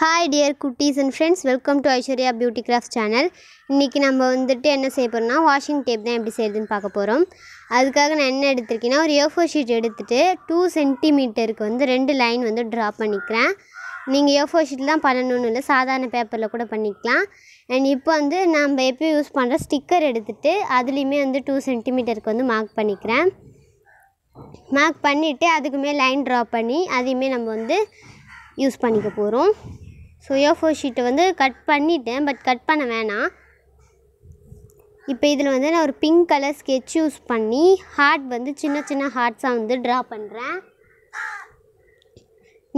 hi dear குட்டீஸ் and friends welcome to Aishwarya beauty craft channel இன்றைக்கி நம்ம வந்துட்டு என்ன செய்ய போகிறோம்னா வாஷிங் டேப் தான் எப்படி செய்யுதுன்னு பார்க்க போகிறோம் அதுக்காக நான் என்ன எடுத்திருக்கேன்னா ஒரு ஏஃபோர் ஷீட் எடுத்துகிட்டு டூ சென்டிமீட்டருக்கு வந்து ரெண்டு லைன் வந்து ட்ரா பண்ணிக்கிறேன் நீங்கள் ஏஃபோர் ஷீட் தான் பண்ணணும்னு இல்லை சாதாரண பேப்பரில் கூட பண்ணிக்கலாம் அண்ட் இப்போ வந்து நம்ம எப்போ யூஸ் பண்ணுற ஸ்டிக்கர் எடுத்துகிட்டு அதுலேயுமே வந்து டூ சென்டிமீட்டருக்கு வந்து மார்க் பண்ணிக்கிறேன் மார்க் பண்ணிவிட்டு அதுக்குமே லைன் ட்ரா பண்ணி அதையுமே நம்ம வந்து யூஸ் பண்ணிக்க போகிறோம் ஸோ ஏ ஃபோர் ஷீட்டை வந்து கட் பண்ணிட்டேன் பட் கட் பண்ண வேணாம் இப்போ இதில் வந்து நான் ஒரு பிங்க் கலர் ஸ்கெட்ச் யூஸ் பண்ணி ஹார்ட் வந்து சின்ன சின்ன ஹார்ட்ஸாக வந்து ட்ரா பண்ணுறேன்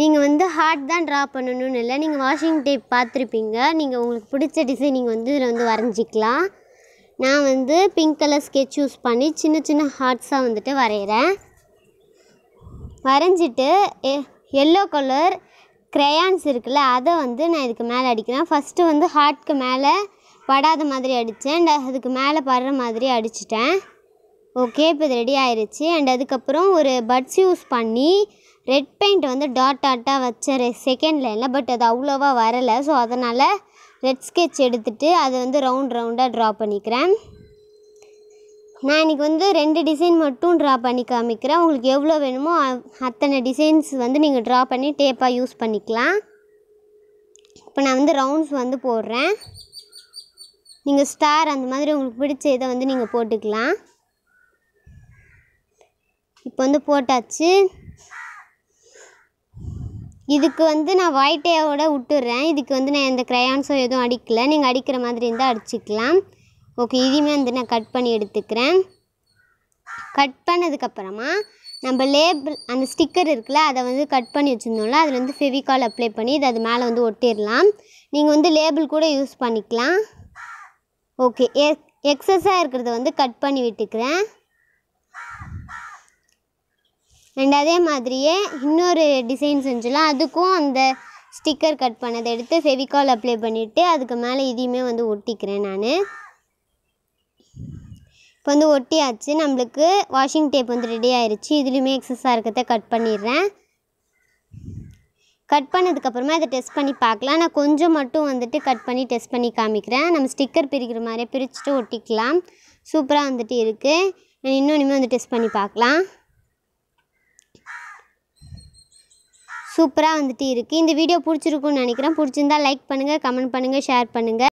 நீங்கள் வந்து ஹார்ட் தான் ட்ரா பண்ணணும்னு இல்லை நீங்கள் வாஷிங் டேப் பார்த்துருப்பீங்க நீங்கள் உங்களுக்கு பிடிச்ச டிசைனிங் வந்து இதில் வந்து வரைஞ்சிக்கலாம் நான் வந்து பிங்க் கலர் ஸ்கெட்ச் யூஸ் பண்ணி சின்ன சின்ன ஹார்ட்ஸாக வந்துட்டு வரைகிறேன் வரைஞ்சிட்டு எ எல்லோ கலர் க்ரையான்ஸ் இருக்குல்ல அதை வந்து நான் இதுக்கு மேலே அடிக்கிறேன் ஃபஸ்ட்டு வந்து ஹார்ட்க்கு மேலே படாத மாதிரி அடித்தேன் அண்ட் அதுக்கு மேலே படுற மாதிரி அடிச்சிட்டேன் ஓகே இப்போ இது ரெடி ஆயிடுச்சு அண்ட் அதுக்கப்புறம் ஒரு பட்ஸ் யூஸ் பண்ணி ரெட் பெயிண்ட் வந்து டாட் டாட்டாக வச்ச செகண்ட் லைனில் பட் அது அவ்வளோவா வரலை ஸோ அதனால் ரெட் ஸ்கெட்ச் எடுத்துகிட்டு அதை வந்து ரவுண்ட் ரவுண்டாக ட்ரா பண்ணிக்கிறேன் நான் இன்றைக்கி வந்து ரெண்டு டிசைன் மட்டும் ட்ரா பண்ணி காமிக்கிறேன் உங்களுக்கு எவ்வளோ வேணுமோ அத்தனை டிசைன்ஸ் வந்து நீங்கள் ட்ரா பண்ணி டேப்பாக யூஸ் பண்ணிக்கலாம் இப்போ நான் வந்து ரவுண்ட்ஸ் வந்து போடுறேன் நீங்கள் ஸ்டார் அந்த மாதிரி உங்களுக்கு பிடிச்ச இதை வந்து நீங்கள் போட்டுக்கலாம் இப்போ வந்து போட்டாச்சு இதுக்கு வந்து நான் ஒயிட்டேவோட விட்டுறேன் இதுக்கு வந்து நான் எந்த க்ரையான்ஸோ எதுவும் அடிக்கலை நீங்கள் அடிக்கிற மாதிரி இருந்தால் அடிச்சுக்கலாம் ஓகே இதையுமே வந்து நான் கட் பண்ணி எடுத்துக்கிறேன் கட் பண்ணதுக்கப்புறமா நம்ம லேபிள் அந்த ஸ்டிக்கர் இருக்குல்ல அதை வந்து கட் பண்ணி வச்சுருந்தோம்ல அதில் வந்து ஃபெவிகால் அப்ளை பண்ணி இது அது மேலே வந்து ஒட்டிடலாம் நீங்கள் வந்து லேபிள் கூட யூஸ் பண்ணிக்கலாம் ஓகே எ எக்ஸஸாக இருக்கிறத வந்து கட் பண்ணி விட்டுக்கிறேன் அண்ட் அதே மாதிரியே இன்னொரு டிசைன் செஞ்சலாம் அதுக்கும் அந்த ஸ்டிக்கர் கட் பண்ணதை எடுத்து ஃபெவிகால் அப்ளை பண்ணிவிட்டு அதுக்கு மேலே இதையுமே வந்து ஒட்டிக்கிறேன் நான் இப்போ வந்து ஒட்டியாச்சு நம்மளுக்கு வாஷிங் டேப் வந்து ரெடி ஆயிடுச்சு இதுலேயுமே எக்ஸஸாக இருக்கிறத கட் பண்ணிடுறேன் கட் பண்ணதுக்கப்புறமா இதை டெஸ்ட் பண்ணி பார்க்கலாம் நான் கொஞ்சம் மட்டும் வந்துட்டு கட் பண்ணி டெஸ்ட் பண்ணி காமிக்கிறேன் நம்ம ஸ்டிக்கர் பிரிக்கிற மாதிரியே பிரிச்சுட்டு ஒட்டிக்கலாம் சூப்பராக வந்துட்டு இருக்குது நான் இன்னொன்றுமே வந்து டெஸ்ட் பண்ணி பார்க்கலாம் சூப்பராக வந்துட்டு இருக்குது இந்த வீடியோ பிடிச்சிருக்குன்னு நினைக்கிறேன் பிடிச்சிருந்தா லைக் பண்ணுங்கள் கமெண்ட் பண்ணுங்கள் ஷேர் பண்ணுங்கள்